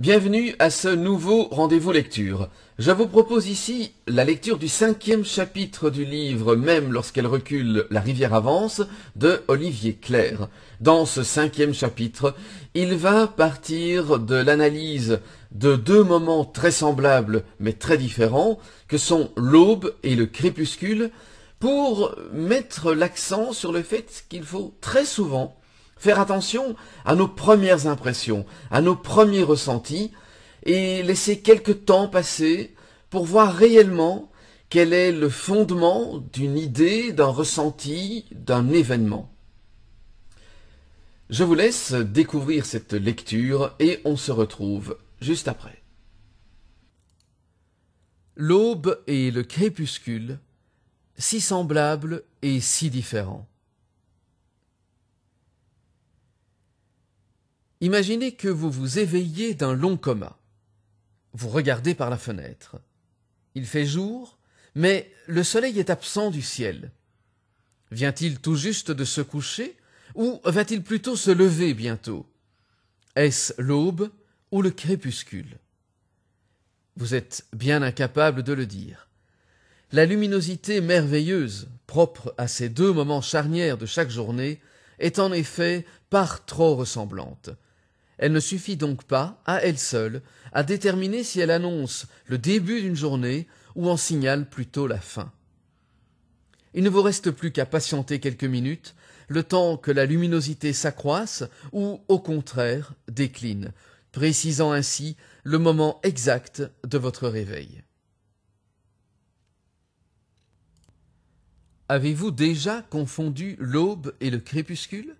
Bienvenue à ce nouveau rendez-vous lecture. Je vous propose ici la lecture du cinquième chapitre du livre Même lorsqu'elle recule, la rivière avance de Olivier Claire. Dans ce cinquième chapitre, il va partir de l'analyse de deux moments très semblables mais très différents que sont l'aube et le crépuscule pour mettre l'accent sur le fait qu'il faut très souvent Faire attention à nos premières impressions, à nos premiers ressentis, et laisser quelque temps passer pour voir réellement quel est le fondement d'une idée, d'un ressenti, d'un événement. Je vous laisse découvrir cette lecture et on se retrouve juste après. L'aube et le crépuscule, si semblables et si différents. Imaginez que vous vous éveillez d'un long coma. Vous regardez par la fenêtre. Il fait jour, mais le soleil est absent du ciel. Vient-il tout juste de se coucher, ou va-t-il plutôt se lever bientôt Est-ce l'aube ou le crépuscule Vous êtes bien incapable de le dire. La luminosité merveilleuse, propre à ces deux moments charnières de chaque journée, est en effet par trop ressemblante elle ne suffit donc pas, à elle seule, à déterminer si elle annonce le début d'une journée ou en signale plutôt la fin. Il ne vous reste plus qu'à patienter quelques minutes, le temps que la luminosité s'accroisse ou, au contraire, décline, précisant ainsi le moment exact de votre réveil. Avez-vous déjà confondu l'aube et le crépuscule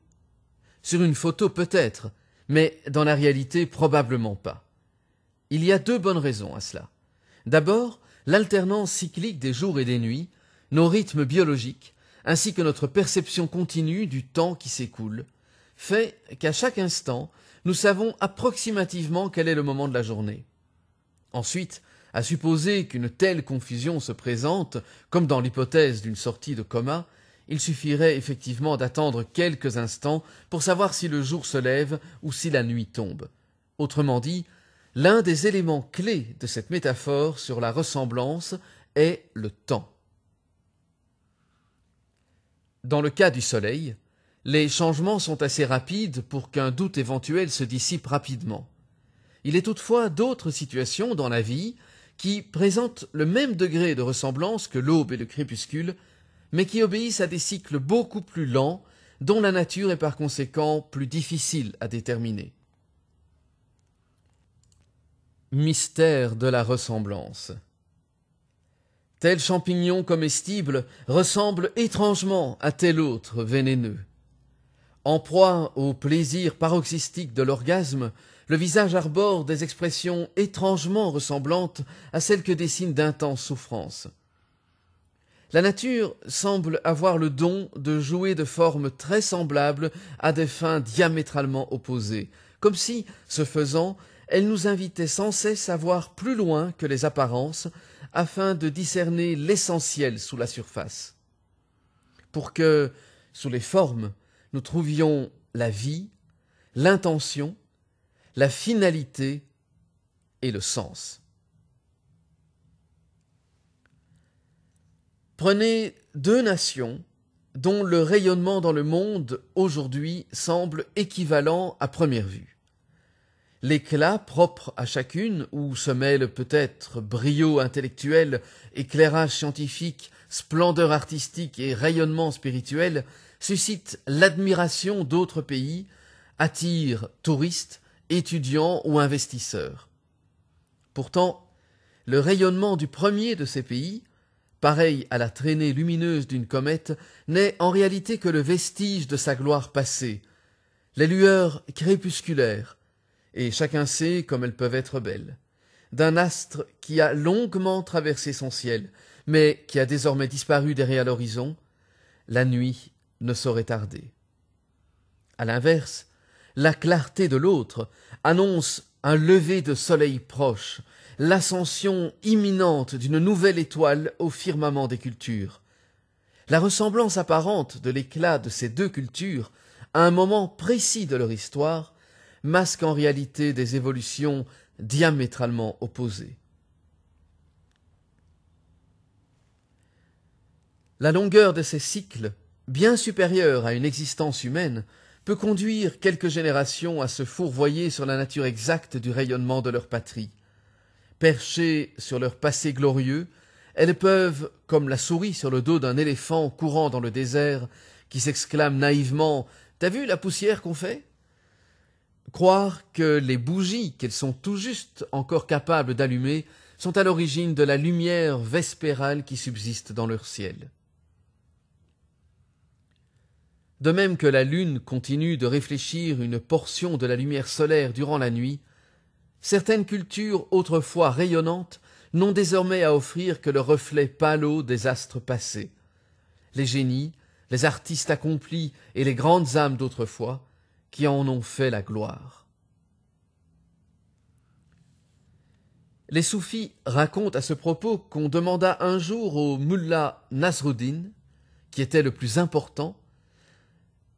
Sur une photo peut-être, mais dans la réalité probablement pas. Il y a deux bonnes raisons à cela. D'abord, l'alternance cyclique des jours et des nuits, nos rythmes biologiques, ainsi que notre perception continue du temps qui s'écoule, fait qu'à chaque instant, nous savons approximativement quel est le moment de la journée. Ensuite, à supposer qu'une telle confusion se présente, comme dans l'hypothèse d'une sortie de coma, il suffirait effectivement d'attendre quelques instants pour savoir si le jour se lève ou si la nuit tombe. Autrement dit, l'un des éléments clés de cette métaphore sur la ressemblance est le temps. Dans le cas du Soleil, les changements sont assez rapides pour qu'un doute éventuel se dissipe rapidement. Il est toutefois d'autres situations dans la vie qui présentent le même degré de ressemblance que l'aube et le crépuscule, mais qui obéissent à des cycles beaucoup plus lents, dont la nature est par conséquent plus difficile à déterminer. Mystère de la ressemblance. Tel champignon comestible ressemble étrangement à tel autre vénéneux. En proie au plaisir paroxystique de l'orgasme, le visage arbore des expressions étrangement ressemblantes à celles que dessinent d'intenses souffrances. La nature semble avoir le don de jouer de formes très semblables à des fins diamétralement opposées, comme si, ce faisant, elle nous invitait sans cesse à voir plus loin que les apparences, afin de discerner l'essentiel sous la surface. Pour que, sous les formes, nous trouvions la vie, l'intention, la finalité et le sens. Prenez deux nations dont le rayonnement dans le monde aujourd'hui semble équivalent à première vue. L'éclat propre à chacune, où se mêlent peut-être brio intellectuel, éclairage scientifique, splendeur artistique et rayonnement spirituel, suscite l'admiration d'autres pays, attire touristes, étudiants ou investisseurs. Pourtant, le rayonnement du premier de ces pays pareil à la traînée lumineuse d'une comète, n'est en réalité que le vestige de sa gloire passée, les lueurs crépusculaires, et chacun sait comme elles peuvent être belles, d'un astre qui a longuement traversé son ciel, mais qui a désormais disparu derrière l'horizon, la nuit ne saurait tarder. À l'inverse, la clarté de l'autre annonce un lever de soleil proche, l'ascension imminente d'une nouvelle étoile au firmament des cultures. La ressemblance apparente de l'éclat de ces deux cultures à un moment précis de leur histoire masque en réalité des évolutions diamétralement opposées. La longueur de ces cycles, bien supérieure à une existence humaine, peut conduire quelques générations à se fourvoyer sur la nature exacte du rayonnement de leur patrie. Perchées sur leur passé glorieux, elles peuvent, comme la souris sur le dos d'un éléphant courant dans le désert, qui s'exclame naïvement T'as vu la poussière qu'on fait Croire que les bougies qu'elles sont tout juste encore capables d'allumer sont à l'origine de la lumière vespérale qui subsiste dans leur ciel. De même que la Lune continue de réfléchir une portion de la lumière solaire durant la nuit, Certaines cultures autrefois rayonnantes n'ont désormais à offrir que le reflet pâleau des astres passés. Les génies, les artistes accomplis et les grandes âmes d'autrefois qui en ont fait la gloire. Les soufis racontent à ce propos qu'on demanda un jour au mullah Nasruddin, qui était le plus important,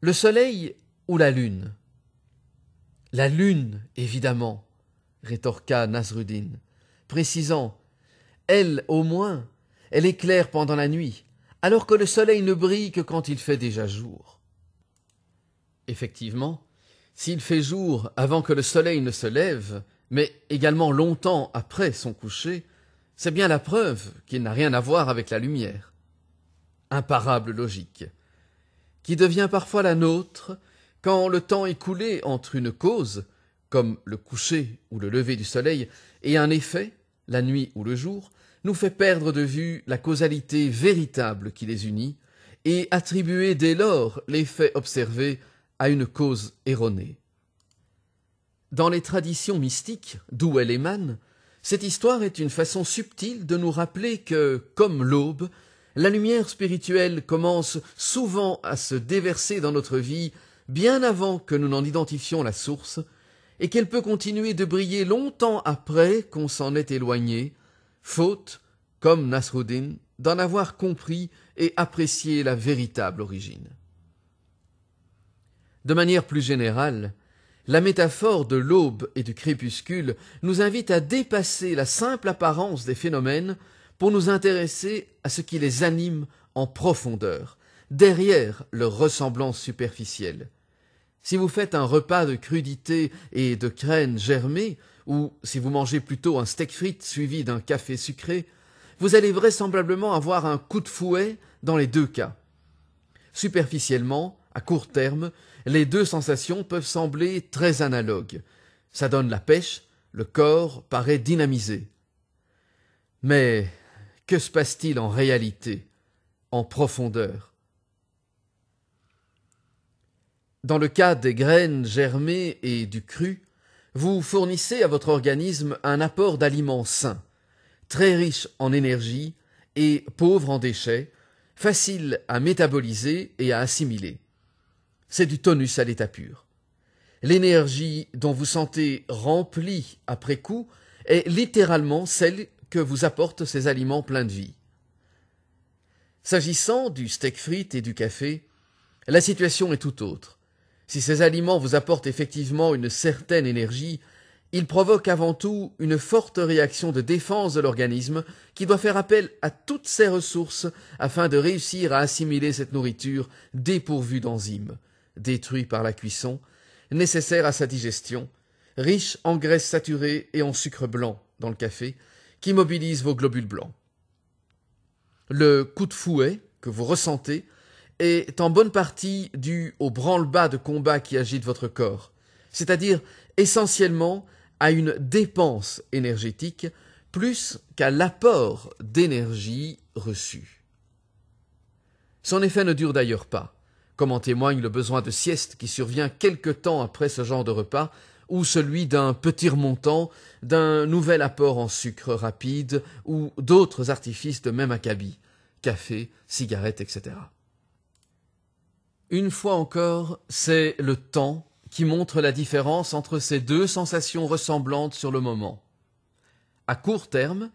le soleil ou la lune La lune, évidemment, rétorqua Nasruddin, précisant Elle, au moins, elle éclaire pendant la nuit, alors que le soleil ne brille que quand il fait déjà jour. Effectivement, s'il fait jour avant que le soleil ne se lève, mais également longtemps après son coucher, c'est bien la preuve qu'il n'a rien à voir avec la lumière. Imparable logique, qui devient parfois la nôtre quand le temps écoulé entre une cause comme le coucher ou le lever du soleil, et un effet, la nuit ou le jour, nous fait perdre de vue la causalité véritable qui les unit, et attribuer dès lors l'effet observé à une cause erronée. Dans les traditions mystiques, d'où elle émane, cette histoire est une façon subtile de nous rappeler que, comme l'aube, la lumière spirituelle commence souvent à se déverser dans notre vie bien avant que nous n'en identifions la source, et qu'elle peut continuer de briller longtemps après qu'on s'en est éloigné, faute, comme Nasruddin, d'en avoir compris et apprécié la véritable origine. De manière plus générale, la métaphore de l'aube et du crépuscule nous invite à dépasser la simple apparence des phénomènes pour nous intéresser à ce qui les anime en profondeur, derrière leur ressemblance superficielle. Si vous faites un repas de crudités et de crènes germées, ou si vous mangez plutôt un steak frites suivi d'un café sucré, vous allez vraisemblablement avoir un coup de fouet dans les deux cas. Superficiellement, à court terme, les deux sensations peuvent sembler très analogues. Ça donne la pêche, le corps paraît dynamisé. Mais que se passe-t-il en réalité, en profondeur Dans le cas des graines germées et du cru, vous fournissez à votre organisme un apport d'aliments sains, très riches en énergie et pauvres en déchets, faciles à métaboliser et à assimiler. C'est du tonus à l'état pur. L'énergie dont vous sentez remplie après coup est littéralement celle que vous apportent ces aliments pleins de vie. S'agissant du steak frites et du café, la situation est tout autre. Si ces aliments vous apportent effectivement une certaine énergie, ils provoquent avant tout une forte réaction de défense de l'organisme qui doit faire appel à toutes ses ressources afin de réussir à assimiler cette nourriture dépourvue d'enzymes, détruite par la cuisson, nécessaire à sa digestion, riche en graisses saturées et en sucre blanc dans le café, qui mobilise vos globules blancs. Le coup de fouet que vous ressentez est en bonne partie dû au branle-bas de combat qui agite votre corps, c'est-à-dire essentiellement à une dépense énergétique plus qu'à l'apport d'énergie reçu. Son effet ne dure d'ailleurs pas, comme en témoigne le besoin de sieste qui survient quelque temps après ce genre de repas, ou celui d'un petit remontant, d'un nouvel apport en sucre rapide, ou d'autres artifices de même acabit café, cigarettes, etc. Une fois encore, c'est le temps qui montre la différence entre ces deux sensations ressemblantes sur le moment. À court terme,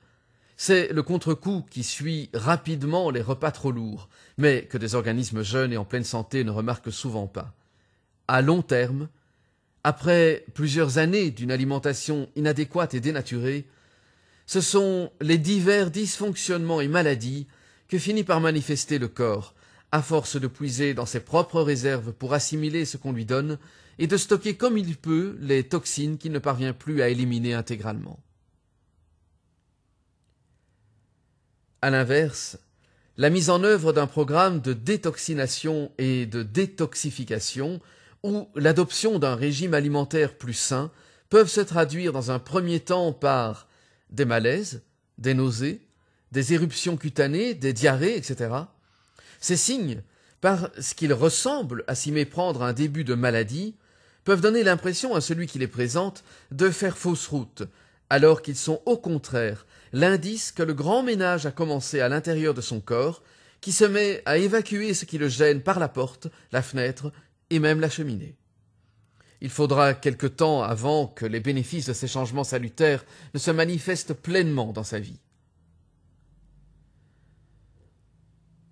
c'est le contre-coup qui suit rapidement les repas trop lourds, mais que des organismes jeunes et en pleine santé ne remarquent souvent pas. À long terme, après plusieurs années d'une alimentation inadéquate et dénaturée, ce sont les divers dysfonctionnements et maladies que finit par manifester le corps, à force de puiser dans ses propres réserves pour assimiler ce qu'on lui donne, et de stocker comme il peut les toxines qu'il ne parvient plus à éliminer intégralement. À l'inverse, la mise en œuvre d'un programme de détoxination et de détoxification ou l'adoption d'un régime alimentaire plus sain peuvent se traduire dans un premier temps par des malaises, des nausées, des éruptions cutanées, des diarrhées, etc., ces signes, parce qu'ils ressemblent à s'y méprendre à un début de maladie, peuvent donner l'impression à celui qui les présente de faire fausse route, alors qu'ils sont au contraire l'indice que le grand ménage a commencé à l'intérieur de son corps, qui se met à évacuer ce qui le gêne par la porte, la fenêtre et même la cheminée. Il faudra quelque temps avant que les bénéfices de ces changements salutaires ne se manifestent pleinement dans sa vie.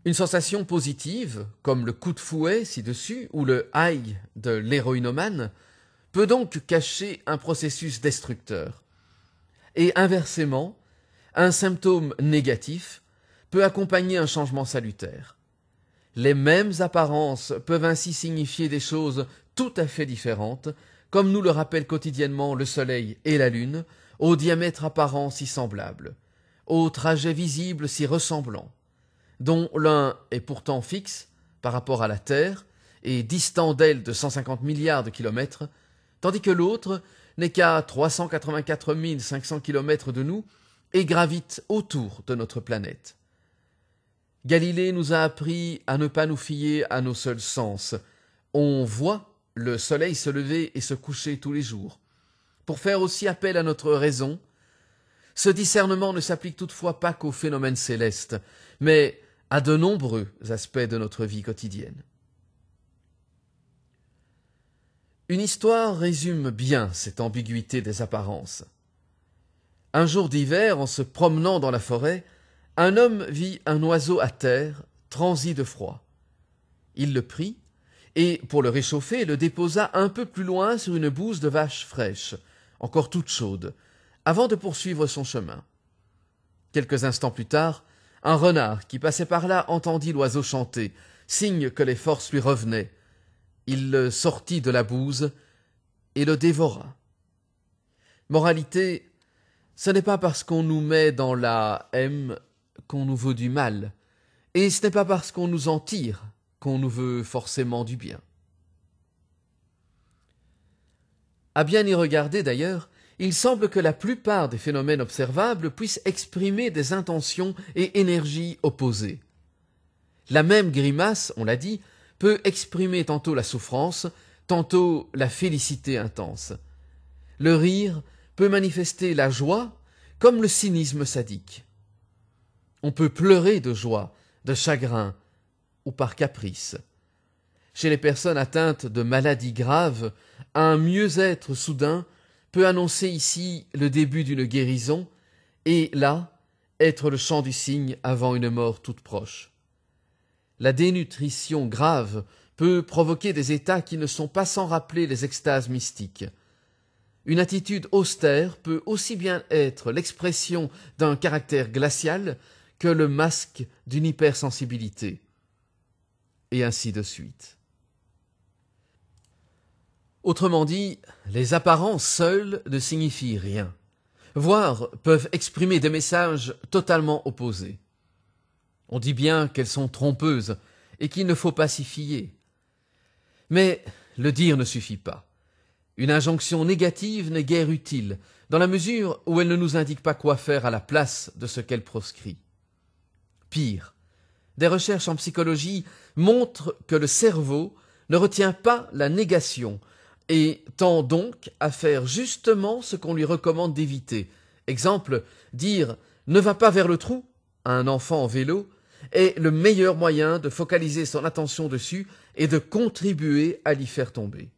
Une sensation positive, comme le coup de fouet ci-dessus ou le aïe » de l'héroïnomane, peut donc cacher un processus destructeur. Et inversement, un symptôme négatif peut accompagner un changement salutaire. Les mêmes apparences peuvent ainsi signifier des choses tout à fait différentes, comme nous le rappellent quotidiennement le Soleil et la Lune, au diamètre apparent si semblable, au trajet visible si ressemblant, dont l'un est pourtant fixe par rapport à la Terre et distant d'elle de 150 milliards de kilomètres, tandis que l'autre n'est qu'à 384 500 kilomètres de nous et gravite autour de notre planète. Galilée nous a appris à ne pas nous fier à nos seuls sens. On voit le soleil se lever et se coucher tous les jours. Pour faire aussi appel à notre raison, ce discernement ne s'applique toutefois pas qu'aux phénomènes célestes, mais à de nombreux aspects de notre vie quotidienne. Une histoire résume bien cette ambiguïté des apparences. Un jour d'hiver, en se promenant dans la forêt, un homme vit un oiseau à terre, transi de froid. Il le prit, et, pour le réchauffer, le déposa un peu plus loin sur une bouse de vache fraîche, encore toute chaude, avant de poursuivre son chemin. Quelques instants plus tard, un renard qui passait par là entendit l'oiseau chanter, signe que les forces lui revenaient. Il le sortit de la bouse et le dévora. Moralité, ce n'est pas parce qu'on nous met dans la M qu'on nous veut du mal, et ce n'est pas parce qu'on nous en tire qu'on nous veut forcément du bien. À bien y regarder d'ailleurs, il semble que la plupart des phénomènes observables puissent exprimer des intentions et énergies opposées. La même grimace, on l'a dit, peut exprimer tantôt la souffrance, tantôt la félicité intense. Le rire peut manifester la joie comme le cynisme sadique. On peut pleurer de joie, de chagrin ou par caprice. Chez les personnes atteintes de maladies graves, un mieux-être soudain peut annoncer ici le début d'une guérison, et là, être le chant du signe avant une mort toute proche. La dénutrition grave peut provoquer des états qui ne sont pas sans rappeler les extases mystiques. Une attitude austère peut aussi bien être l'expression d'un caractère glacial que le masque d'une hypersensibilité. Et ainsi de suite. Autrement dit, les apparences seules ne signifient rien, voire peuvent exprimer des messages totalement opposés. On dit bien qu'elles sont trompeuses et qu'il ne faut pas s'y fier. Mais le dire ne suffit pas. Une injonction négative n'est guère utile, dans la mesure où elle ne nous indique pas quoi faire à la place de ce qu'elle proscrit. Pire, des recherches en psychologie montrent que le cerveau ne retient pas la négation, et tend donc à faire justement ce qu'on lui recommande d'éviter. Exemple, dire ne va pas vers le trou à un enfant en vélo est le meilleur moyen de focaliser son attention dessus et de contribuer à l'y faire tomber.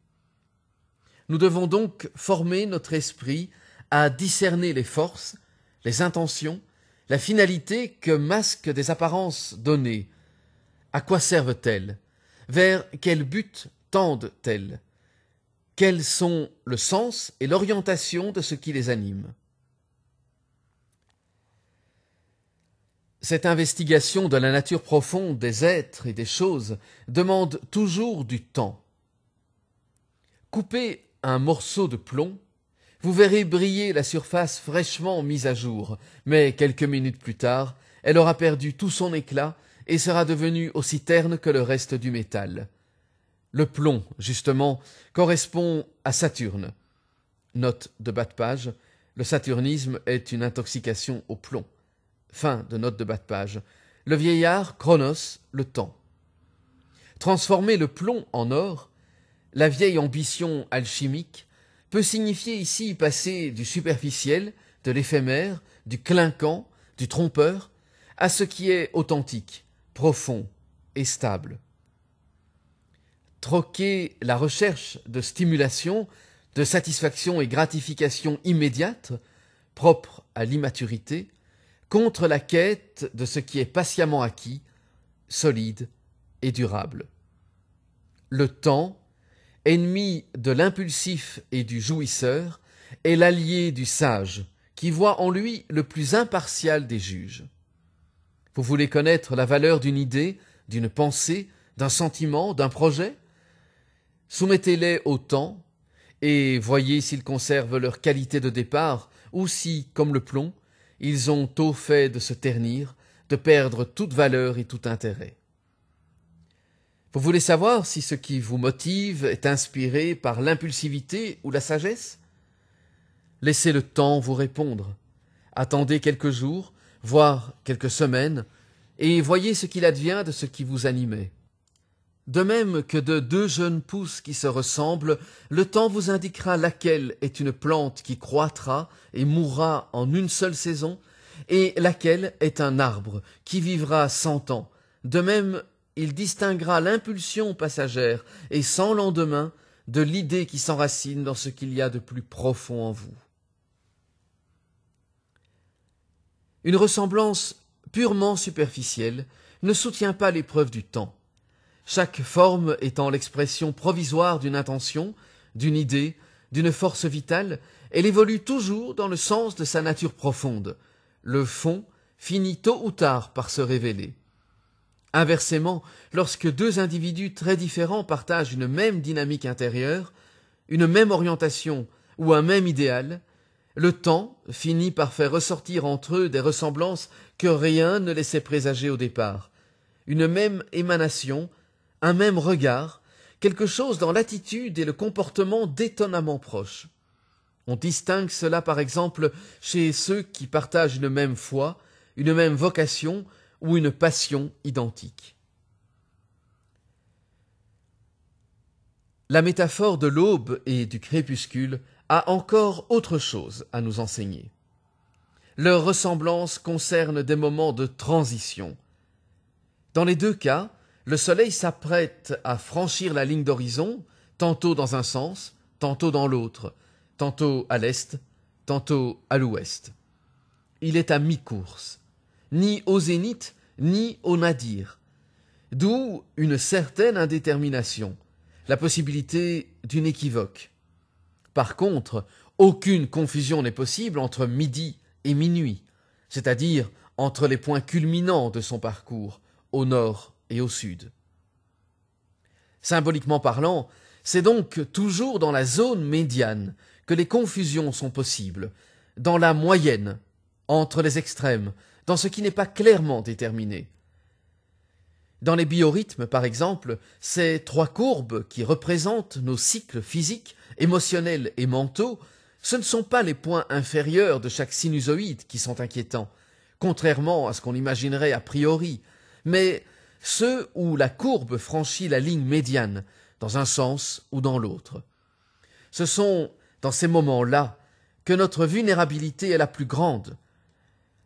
Nous devons donc former notre esprit à discerner les forces, les intentions, la finalité que masquent des apparences données. À quoi servent-elles Vers quel but tendent-elles quels sont le sens et l'orientation de ce qui les anime. Cette investigation de la nature profonde des êtres et des choses demande toujours du temps. Coupez un morceau de plomb, vous verrez briller la surface fraîchement mise à jour, mais quelques minutes plus tard, elle aura perdu tout son éclat et sera devenue aussi terne que le reste du métal. Le plomb, justement, correspond à Saturne. Note de bas de page, le saturnisme est une intoxication au plomb. Fin de note de bas de page. Le vieillard, Chronos, le temps. Transformer le plomb en or, la vieille ambition alchimique, peut signifier ici passer du superficiel, de l'éphémère, du clinquant, du trompeur, à ce qui est authentique, profond et stable la recherche de stimulation, de satisfaction et gratification immédiate, propre à l'immaturité, contre la quête de ce qui est patiemment acquis, solide et durable. Le temps, ennemi de l'impulsif et du jouisseur, est l'allié du sage, qui voit en lui le plus impartial des juges. Vous voulez connaître la valeur d'une idée, d'une pensée, d'un sentiment, d'un projet Soumettez-les au temps, et voyez s'ils conservent leur qualité de départ, ou si, comme le plomb, ils ont tôt fait de se ternir, de perdre toute valeur et tout intérêt. Vous voulez savoir si ce qui vous motive est inspiré par l'impulsivité ou la sagesse Laissez le temps vous répondre. Attendez quelques jours, voire quelques semaines, et voyez ce qu'il advient de ce qui vous animait. De même que de deux jeunes pousses qui se ressemblent, le temps vous indiquera laquelle est une plante qui croîtra et mourra en une seule saison, et laquelle est un arbre qui vivra cent ans. De même, il distinguera l'impulsion passagère et sans lendemain de l'idée qui s'enracine dans ce qu'il y a de plus profond en vous. Une ressemblance purement superficielle ne soutient pas l'épreuve du temps chaque forme étant l'expression provisoire d'une intention, d'une idée, d'une force vitale, elle évolue toujours dans le sens de sa nature profonde. Le fond finit tôt ou tard par se révéler. Inversement, lorsque deux individus très différents partagent une même dynamique intérieure, une même orientation ou un même idéal, le temps finit par faire ressortir entre eux des ressemblances que rien ne laissait présager au départ. Une même émanation un même regard, quelque chose dans l'attitude et le comportement d'étonnamment proche. On distingue cela par exemple chez ceux qui partagent une même foi, une même vocation ou une passion identique. La métaphore de l'aube et du crépuscule a encore autre chose à nous enseigner. Leur ressemblance concerne des moments de transition. Dans les deux cas, le soleil s'apprête à franchir la ligne d'horizon, tantôt dans un sens, tantôt dans l'autre, tantôt à l'est, tantôt à l'ouest. Il est à mi-course, ni au zénith, ni au nadir. D'où une certaine indétermination, la possibilité d'une équivoque. Par contre, aucune confusion n'est possible entre midi et minuit, c'est-à-dire entre les points culminants de son parcours, au nord et au sud. Symboliquement parlant, c'est donc toujours dans la zone médiane que les confusions sont possibles, dans la moyenne, entre les extrêmes, dans ce qui n'est pas clairement déterminé. Dans les biorhythmes, par exemple, ces trois courbes qui représentent nos cycles physiques, émotionnels et mentaux, ce ne sont pas les points inférieurs de chaque sinusoïde qui sont inquiétants, contrairement à ce qu'on imaginerait a priori, mais ceux où la courbe franchit la ligne médiane, dans un sens ou dans l'autre. Ce sont, dans ces moments-là, que notre vulnérabilité est la plus grande.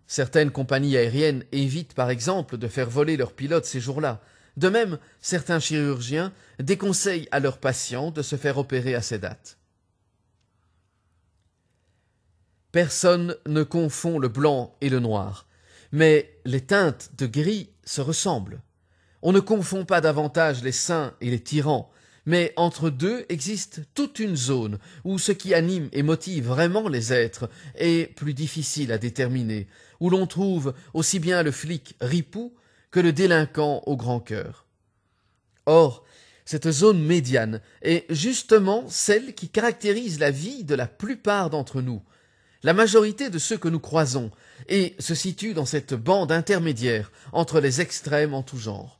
Certaines compagnies aériennes évitent, par exemple, de faire voler leurs pilotes ces jours-là. De même, certains chirurgiens déconseillent à leurs patients de se faire opérer à ces dates. Personne ne confond le blanc et le noir, mais les teintes de gris se ressemblent. On ne confond pas davantage les saints et les tyrans, mais entre deux existe toute une zone où ce qui anime et motive vraiment les êtres est plus difficile à déterminer, où l'on trouve aussi bien le flic ripou que le délinquant au grand cœur. Or, cette zone médiane est justement celle qui caractérise la vie de la plupart d'entre nous. La majorité de ceux que nous croisons, et se situe dans cette bande intermédiaire entre les extrêmes en tout genre.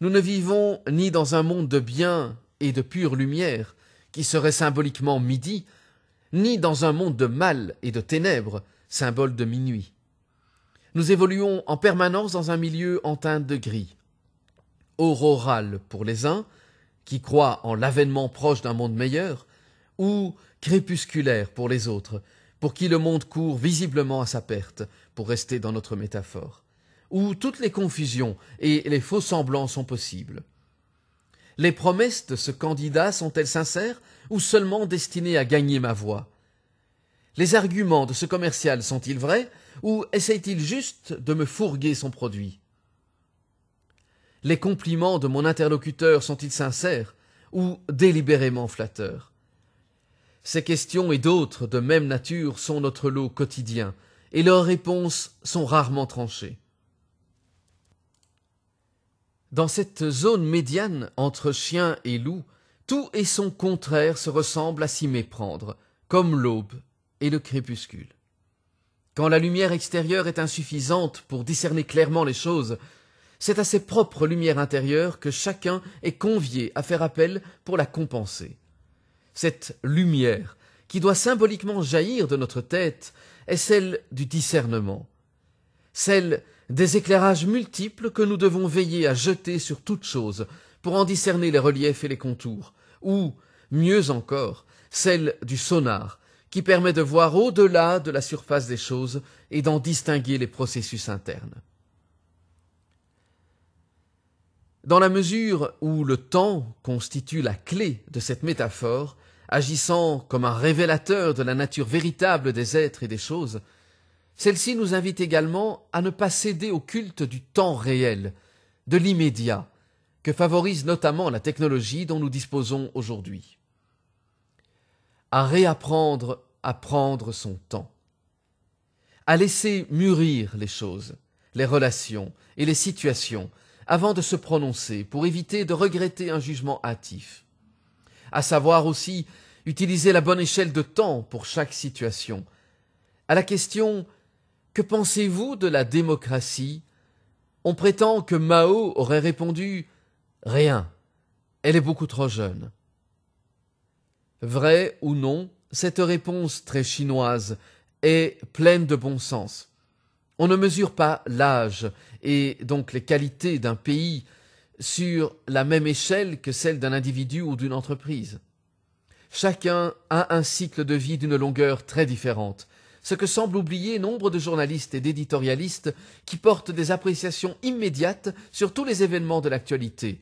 Nous ne vivons ni dans un monde de bien et de pure lumière, qui serait symboliquement midi, ni dans un monde de mal et de ténèbres, symbole de minuit. Nous évoluons en permanence dans un milieu en teinte de gris, auroral pour les uns, qui croient en l'avènement proche d'un monde meilleur, ou crépusculaire pour les autres, pour qui le monde court visiblement à sa perte, pour rester dans notre métaphore où toutes les confusions et les faux semblants sont possibles. Les promesses de ce candidat sont-elles sincères ou seulement destinées à gagner ma voix Les arguments de ce commercial sont-ils vrais ou essaie ils il juste de me fourguer son produit Les compliments de mon interlocuteur sont-ils sincères ou délibérément flatteurs Ces questions et d'autres de même nature sont notre lot quotidien, et leurs réponses sont rarement tranchées. Dans cette zone médiane entre chien et loup, tout et son contraire se ressemblent à s'y méprendre, comme l'aube et le crépuscule. Quand la lumière extérieure est insuffisante pour discerner clairement les choses, c'est à ses propres lumières intérieures que chacun est convié à faire appel pour la compenser. Cette lumière, qui doit symboliquement jaillir de notre tête, est celle du discernement, celle des éclairages multiples que nous devons veiller à jeter sur toute chose, pour en discerner les reliefs et les contours, ou, mieux encore, celle du sonar, qui permet de voir au-delà de la surface des choses et d'en distinguer les processus internes. Dans la mesure où le temps constitue la clé de cette métaphore, agissant comme un révélateur de la nature véritable des êtres et des choses, celle-ci nous invite également à ne pas céder au culte du temps réel, de l'immédiat, que favorise notamment la technologie dont nous disposons aujourd'hui. À réapprendre à prendre son temps. À laisser mûrir les choses, les relations et les situations avant de se prononcer pour éviter de regretter un jugement hâtif. À savoir aussi utiliser la bonne échelle de temps pour chaque situation. À la question que pensez-vous de la démocratie On prétend que Mao aurait répondu Rien. Elle est beaucoup trop jeune. Vrai ou non, cette réponse très chinoise est pleine de bon sens. On ne mesure pas l'âge et donc les qualités d'un pays sur la même échelle que celle d'un individu ou d'une entreprise. Chacun a un cycle de vie d'une longueur très différente ce que semblent oublier nombre de journalistes et d'éditorialistes qui portent des appréciations immédiates sur tous les événements de l'actualité,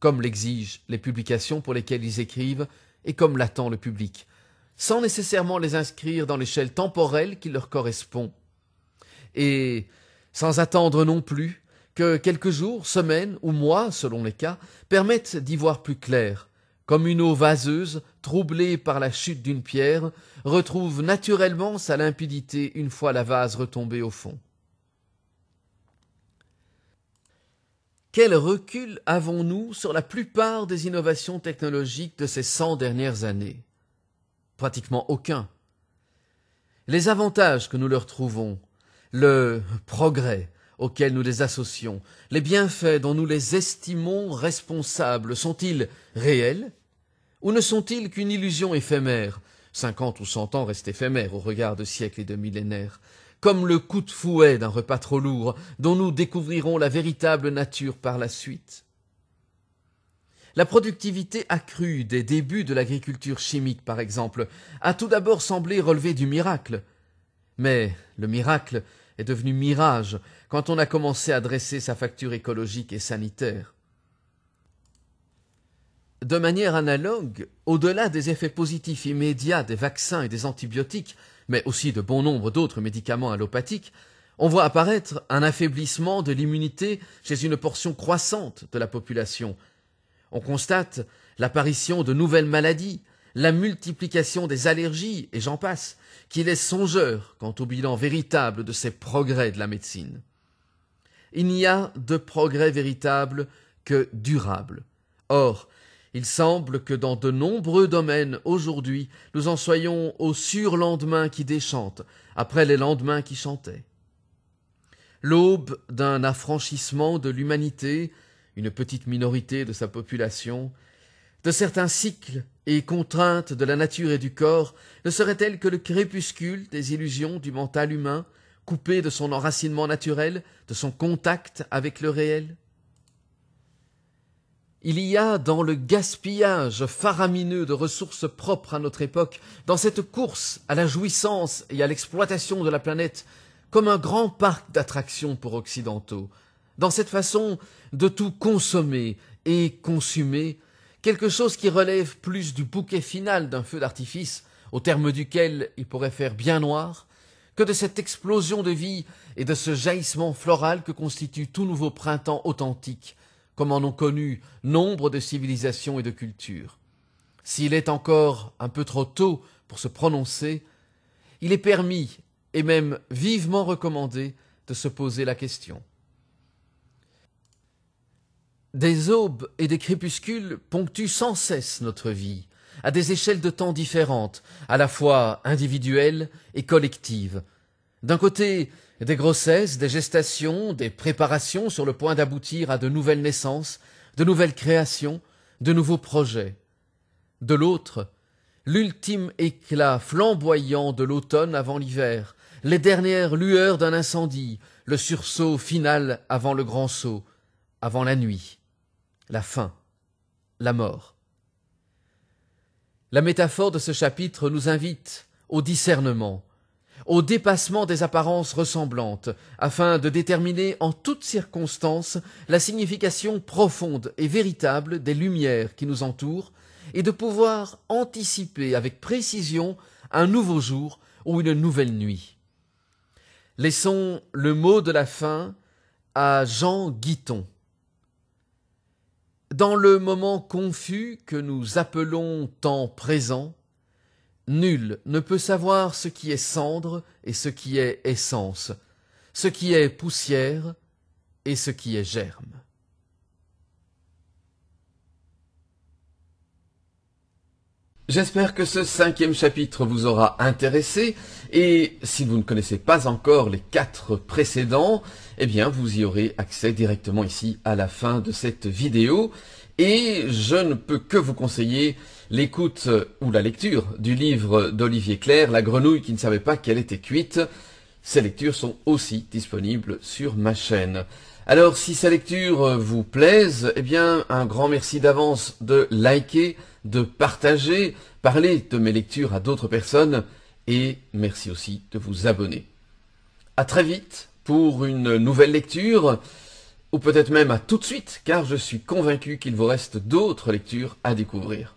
comme l'exigent les publications pour lesquelles ils écrivent et comme l'attend le public, sans nécessairement les inscrire dans l'échelle temporelle qui leur correspond. Et sans attendre non plus que quelques jours, semaines ou mois, selon les cas, permettent d'y voir plus clair, comme une eau vaseuse, troublée par la chute d'une pierre, retrouve naturellement sa limpidité une fois la vase retombée au fond. Quel recul avons-nous sur la plupart des innovations technologiques de ces cent dernières années Pratiquement aucun. Les avantages que nous leur trouvons, le progrès, auxquels nous les associons, les bienfaits dont nous les estimons responsables, sont-ils réels ou ne sont-ils qu'une illusion éphémère Cinquante ou cent ans restent éphémères au regard de siècles et de millénaires, comme le coup de fouet d'un repas trop lourd dont nous découvrirons la véritable nature par la suite. La productivité accrue des débuts de l'agriculture chimique, par exemple, a tout d'abord semblé relever du miracle. Mais le miracle est devenu mirage quand on a commencé à dresser sa facture écologique et sanitaire. De manière analogue, au-delà des effets positifs immédiats des vaccins et des antibiotiques, mais aussi de bon nombre d'autres médicaments allopathiques, on voit apparaître un affaiblissement de l'immunité chez une portion croissante de la population. On constate l'apparition de nouvelles maladies, la multiplication des allergies, et j'en passe, qui laisse songeur quant au bilan véritable de ces progrès de la médecine. Il n'y a de progrès véritable que durable. Or, il semble que dans de nombreux domaines aujourd'hui, nous en soyons au surlendemain qui déchante, après les lendemains qui chantaient. L'aube d'un affranchissement de l'humanité, une petite minorité de sa population, de certains cycles et contrainte de la nature et du corps, ne serait-elle que le crépuscule des illusions du mental humain, coupé de son enracinement naturel, de son contact avec le réel il y a dans le gaspillage faramineux de ressources propres à notre époque, dans cette course à la jouissance et à l'exploitation de la planète, comme un grand parc d'attractions pour occidentaux, dans cette façon de tout consommer et consumer quelque chose qui relève plus du bouquet final d'un feu d'artifice, au terme duquel il pourrait faire bien noir, que de cette explosion de vie et de ce jaillissement floral que constitue tout nouveau printemps authentique, comme en ont connu nombre de civilisations et de cultures. S'il est encore un peu trop tôt pour se prononcer, il est permis, et même vivement recommandé, de se poser la question. Des aubes et des crépuscules ponctuent sans cesse notre vie, à des échelles de temps différentes, à la fois individuelles et collectives. D'un côté, des grossesses, des gestations, des préparations sur le point d'aboutir à de nouvelles naissances, de nouvelles créations, de nouveaux projets. De l'autre, l'ultime éclat flamboyant de l'automne avant l'hiver, les dernières lueurs d'un incendie, le sursaut final avant le grand saut, avant la nuit la fin, la mort. La métaphore de ce chapitre nous invite au discernement, au dépassement des apparences ressemblantes, afin de déterminer en toutes circonstances la signification profonde et véritable des lumières qui nous entourent, et de pouvoir anticiper avec précision un nouveau jour ou une nouvelle nuit. Laissons le mot de la fin à Jean Guiton. Dans le moment confus que nous appelons temps présent, nul ne peut savoir ce qui est cendre et ce qui est essence, ce qui est poussière et ce qui est germe. J'espère que ce cinquième chapitre vous aura intéressé et si vous ne connaissez pas encore les quatre précédents, eh bien vous y aurez accès directement ici à la fin de cette vidéo et je ne peux que vous conseiller l'écoute ou la lecture du livre d'Olivier Claire, La grenouille qui ne savait pas qu'elle était cuite. Ces lectures sont aussi disponibles sur ma chaîne. Alors si ces lectures vous plaisent, eh bien un grand merci d'avance de liker de partager, parler de mes lectures à d'autres personnes et merci aussi de vous abonner. À très vite pour une nouvelle lecture ou peut-être même à tout de suite car je suis convaincu qu'il vous reste d'autres lectures à découvrir.